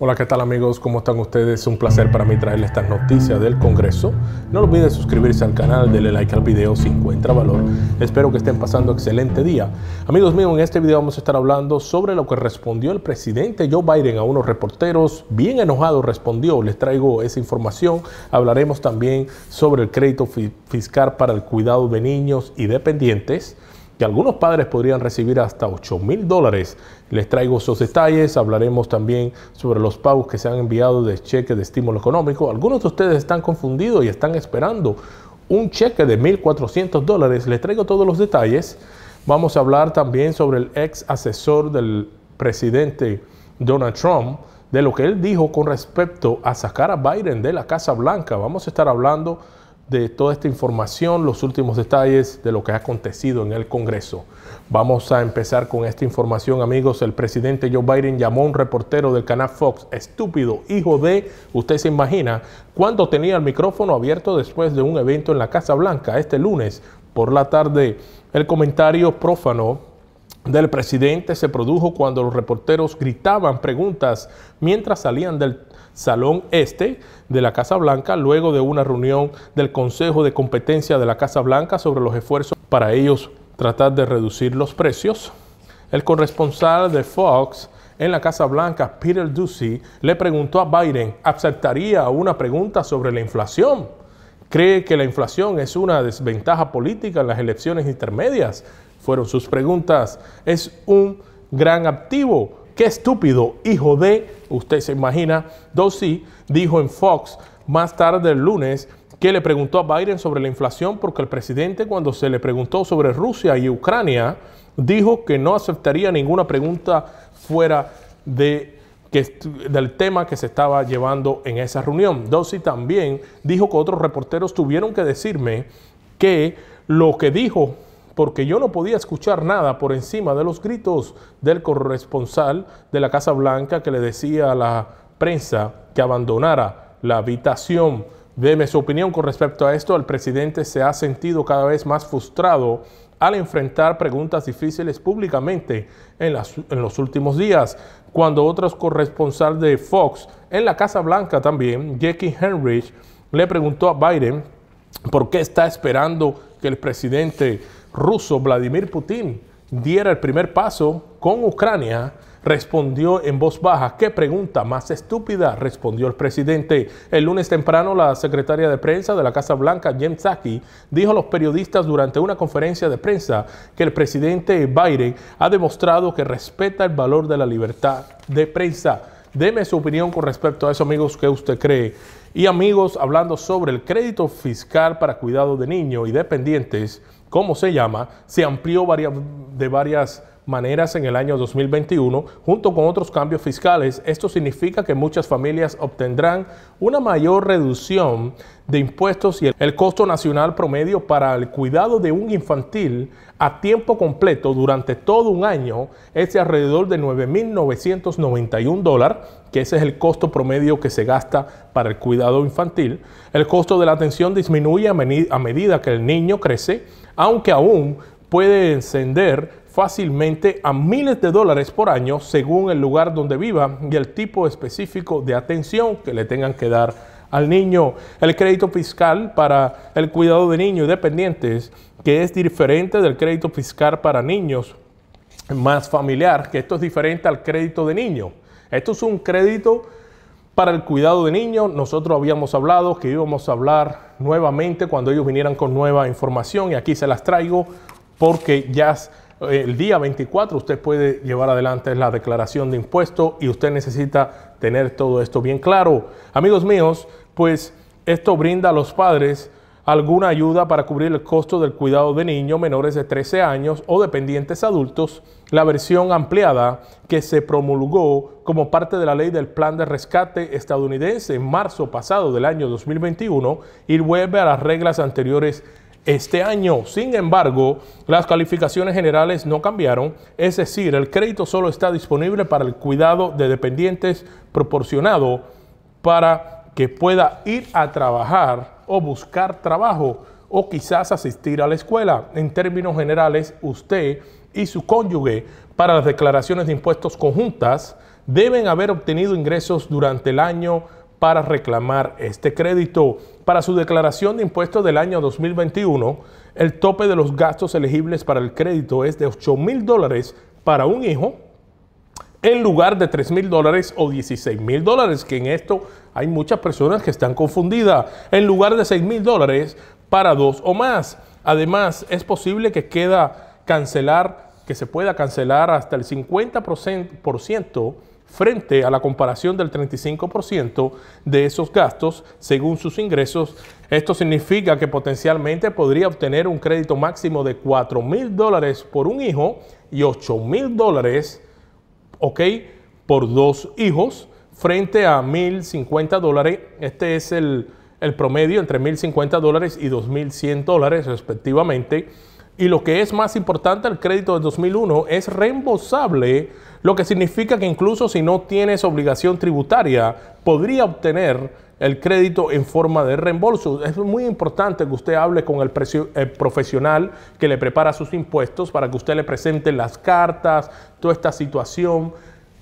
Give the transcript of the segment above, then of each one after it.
Hola, ¿qué tal amigos? ¿Cómo están ustedes? Un placer para mí traerles estas noticias del Congreso. No olviden suscribirse al canal, denle like al video si encuentra valor. Espero que estén pasando un excelente día. Amigos míos, en este video vamos a estar hablando sobre lo que respondió el presidente Joe Biden a unos reporteros. Bien enojado respondió, les traigo esa información. Hablaremos también sobre el crédito fiscal para el cuidado de niños y dependientes que algunos padres podrían recibir hasta 8 mil dólares. Les traigo esos detalles, hablaremos también sobre los pagos que se han enviado de cheque de estímulo económico. Algunos de ustedes están confundidos y están esperando un cheque de 1.400 dólares. Les traigo todos los detalles. Vamos a hablar también sobre el ex asesor del presidente Donald Trump, de lo que él dijo con respecto a sacar a Biden de la Casa Blanca. Vamos a estar hablando de toda esta información, los últimos detalles de lo que ha acontecido en el Congreso. Vamos a empezar con esta información, amigos. El presidente Joe Biden llamó a un reportero del canal Fox estúpido, hijo de, usted se imagina, cuando tenía el micrófono abierto después de un evento en la Casa Blanca este lunes por la tarde. El comentario prófano del presidente se produjo cuando los reporteros gritaban preguntas mientras salían del Salón Este de la Casa Blanca, luego de una reunión del Consejo de Competencia de la Casa Blanca sobre los esfuerzos para ellos tratar de reducir los precios. El corresponsal de Fox en la Casa Blanca, Peter Ducey, le preguntó a Biden, ¿aceptaría una pregunta sobre la inflación? ¿Cree que la inflación es una desventaja política en las elecciones intermedias? Fueron sus preguntas. Es un gran activo Qué estúpido, hijo de, usted se imagina, Dossi dijo en Fox más tarde el lunes que le preguntó a Biden sobre la inflación porque el presidente cuando se le preguntó sobre Rusia y Ucrania dijo que no aceptaría ninguna pregunta fuera de que, del tema que se estaba llevando en esa reunión. Dossi también dijo que otros reporteros tuvieron que decirme que lo que dijo porque yo no podía escuchar nada por encima de los gritos del corresponsal de la Casa Blanca que le decía a la prensa que abandonara la habitación. Deme su opinión con respecto a esto. El presidente se ha sentido cada vez más frustrado al enfrentar preguntas difíciles públicamente en, en los últimos días, cuando otros corresponsal de Fox en la Casa Blanca también, Jackie Henrich, le preguntó a Biden por qué está esperando que el presidente ruso Vladimir Putin diera el primer paso con Ucrania, respondió en voz baja, ¿qué pregunta más estúpida? respondió el presidente. El lunes temprano, la secretaria de prensa de la Casa Blanca, Jen Psaki, dijo a los periodistas durante una conferencia de prensa que el presidente Biden ha demostrado que respeta el valor de la libertad de prensa. Deme su opinión con respecto a eso, amigos, ¿qué usted cree? Y amigos, hablando sobre el crédito fiscal para cuidado de niños y dependientes, cómo se llama, se amplió varias, de varias maneras en el año 2021, junto con otros cambios fiscales. Esto significa que muchas familias obtendrán una mayor reducción de impuestos y el costo nacional promedio para el cuidado de un infantil a tiempo completo durante todo un año es de alrededor de 9.991 dólares, que ese es el costo promedio que se gasta para el cuidado infantil. El costo de la atención disminuye a, a medida que el niño crece, aunque aún puede encender fácilmente a miles de dólares por año según el lugar donde viva y el tipo específico de atención que le tengan que dar al niño. El crédito fiscal para el cuidado de niños y dependientes, que es diferente del crédito fiscal para niños más familiar, que esto es diferente al crédito de niño. Esto es un crédito para el cuidado de niños. Nosotros habíamos hablado que íbamos a hablar nuevamente cuando ellos vinieran con nueva información y aquí se las traigo porque ya el día 24 usted puede llevar adelante la declaración de impuesto y usted necesita tener todo esto bien claro. Amigos míos, pues esto brinda a los padres alguna ayuda para cubrir el costo del cuidado de niños menores de 13 años o dependientes adultos, la versión ampliada que se promulgó como parte de la ley del Plan de Rescate estadounidense en marzo pasado del año 2021 y vuelve a las reglas anteriores este año. Sin embargo, las calificaciones generales no cambiaron, es decir, el crédito solo está disponible para el cuidado de dependientes proporcionado para que pueda ir a trabajar o buscar trabajo o quizás asistir a la escuela. En términos generales, usted y su cónyuge para las declaraciones de impuestos conjuntas deben haber obtenido ingresos durante el año para reclamar este crédito. Para su declaración de impuestos del año 2021, el tope de los gastos elegibles para el crédito es de 8 mil dólares para un hijo, en lugar de 3 mil dólares o 16 mil dólares, que en esto hay muchas personas que están confundidas, en lugar de 6 mil dólares para dos o más. Además, es posible que queda cancelar, que se pueda cancelar hasta el 50% frente a la comparación del 35% de esos gastos según sus ingresos. Esto significa que potencialmente podría obtener un crédito máximo de $4,000 mil dólares por un hijo y 8 mil dólares, ok, por dos hijos, frente a 1.050 dólares. Este es el, promedio entre 1.050 dólares y 2.100 dólares respectivamente y lo que es más importante, el crédito de 2001 es reembolsable, lo que significa que incluso si no tienes obligación tributaria, podría obtener el crédito en forma de reembolso. Es muy importante que usted hable con el, el profesional que le prepara sus impuestos para que usted le presente las cartas, toda esta situación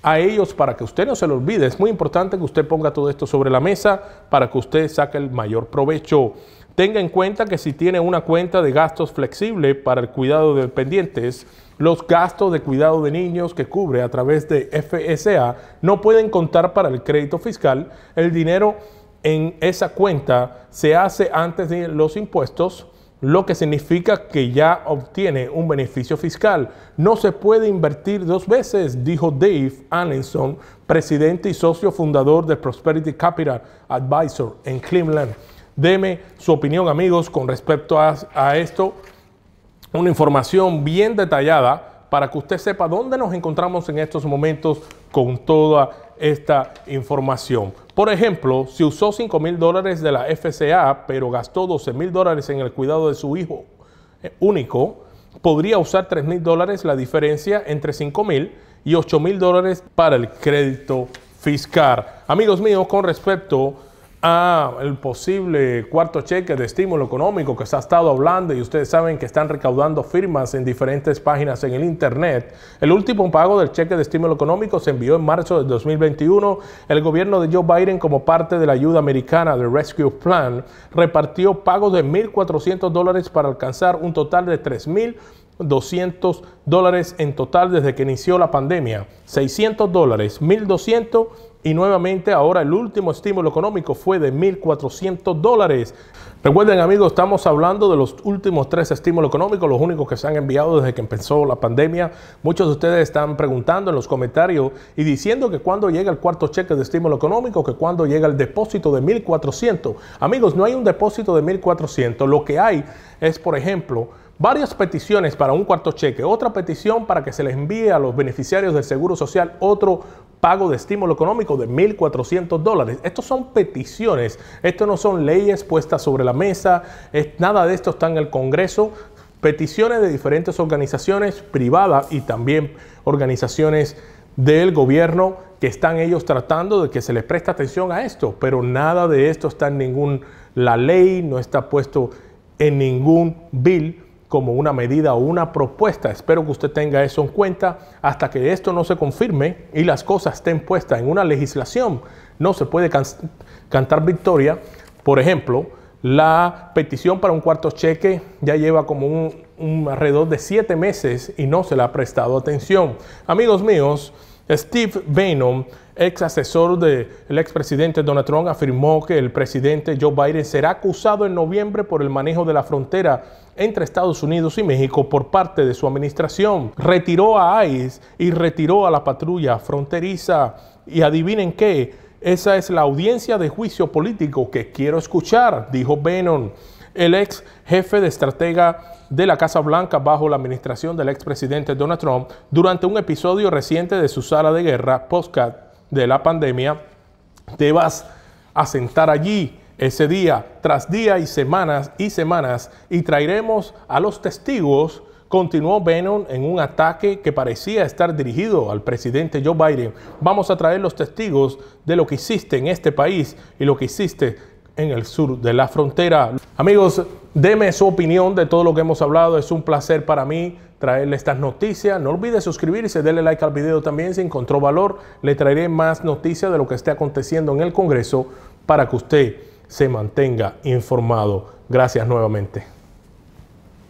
a ellos para que usted no se lo olvide. Es muy importante que usted ponga todo esto sobre la mesa para que usted saque el mayor provecho. Tenga en cuenta que si tiene una cuenta de gastos flexible para el cuidado de dependientes, los gastos de cuidado de niños que cubre a través de FSA no pueden contar para el crédito fiscal. El dinero en esa cuenta se hace antes de los impuestos, lo que significa que ya obtiene un beneficio fiscal. No se puede invertir dos veces, dijo Dave Allenson, presidente y socio fundador de Prosperity Capital Advisor en Cleveland. Deme su opinión, amigos, con respecto a, esto. Una información bien detallada para que usted sepa dónde nos encontramos en estos momentos con toda esta información. Por ejemplo, si usó 5 mil dólares de la FCA, pero gastó 12 mil dólares en el cuidado de su hijo eh, único, podría usar 3 mil dólares, la diferencia entre 5 mil y 8 mil dólares para el crédito fiscal. Amigos míos, con respecto Ah, el posible cuarto cheque de estímulo económico que se ha estado hablando y ustedes saben que están recaudando firmas en diferentes páginas en el internet. El último pago del cheque de estímulo económico se envió en marzo de 2021. El gobierno de Joe Biden como parte de la ayuda americana del Rescue Plan repartió pagos de 1.400 dólares para alcanzar un total de 3.200 dólares en total desde que inició la pandemia, 600 dólares, 1200 y nuevamente ahora el último estímulo económico fue de 1.400 dólares. Recuerden amigos, estamos hablando de los últimos tres estímulos económicos, los únicos que se han enviado desde que empezó la pandemia. Muchos de ustedes están preguntando en los comentarios y diciendo que cuando llega el cuarto cheque de estímulo económico, que cuando llega el depósito de 1.400. Amigos, no hay un depósito de 1.400, lo que hay es, por ejemplo, varias peticiones para un cuarto cheque, otra petición para que se les envíe a los beneficiarios del Seguro Social otro pago de estímulo económico de 1.400 dólares. Estos son peticiones, esto no son leyes puestas sobre la mesa, nada de esto está en el Congreso, peticiones de diferentes organizaciones privadas y también organizaciones del gobierno que están ellos tratando de que se les preste atención a esto, pero nada de esto está en ningún, la ley no está puesto en ningún bill como una medida o una propuesta. Espero que usted tenga eso en cuenta hasta que esto no se confirme y las cosas estén puestas en una legislación. No se puede cantar victoria. Por ejemplo, la petición para un cuarto cheque ya lleva como un, un alrededor de siete meses y no se le ha prestado atención. Amigos míos, Steve Bannon, ex asesor del expresidente Donald Trump, afirmó que el presidente Joe Biden será acusado en noviembre por el manejo de la frontera entre Estados Unidos y México por parte de su administración. Retiró a ICE y retiró a la patrulla fronteriza. Y adivinen qué, esa es la audiencia de juicio político que quiero escuchar, dijo Bannon. El ex jefe de estratega de la Casa Blanca bajo la administración del expresidente Donald Trump durante un episodio reciente de su sala de guerra podcast de la pandemia. Te vas a sentar allí ese día tras día y semanas y semanas y traeremos a los testigos Continuó Bannon en un ataque que parecía estar dirigido al presidente Joe Biden. Vamos a traer los testigos de lo que hiciste en este país y lo que hiciste en el sur de la frontera. Amigos, deme su opinión de todo lo que hemos hablado. Es un placer para mí traerle estas noticias. No olvide suscribirse, darle like al video también si encontró valor. Le traeré más noticias de lo que esté aconteciendo en el Congreso para que usted se mantenga informado. Gracias nuevamente.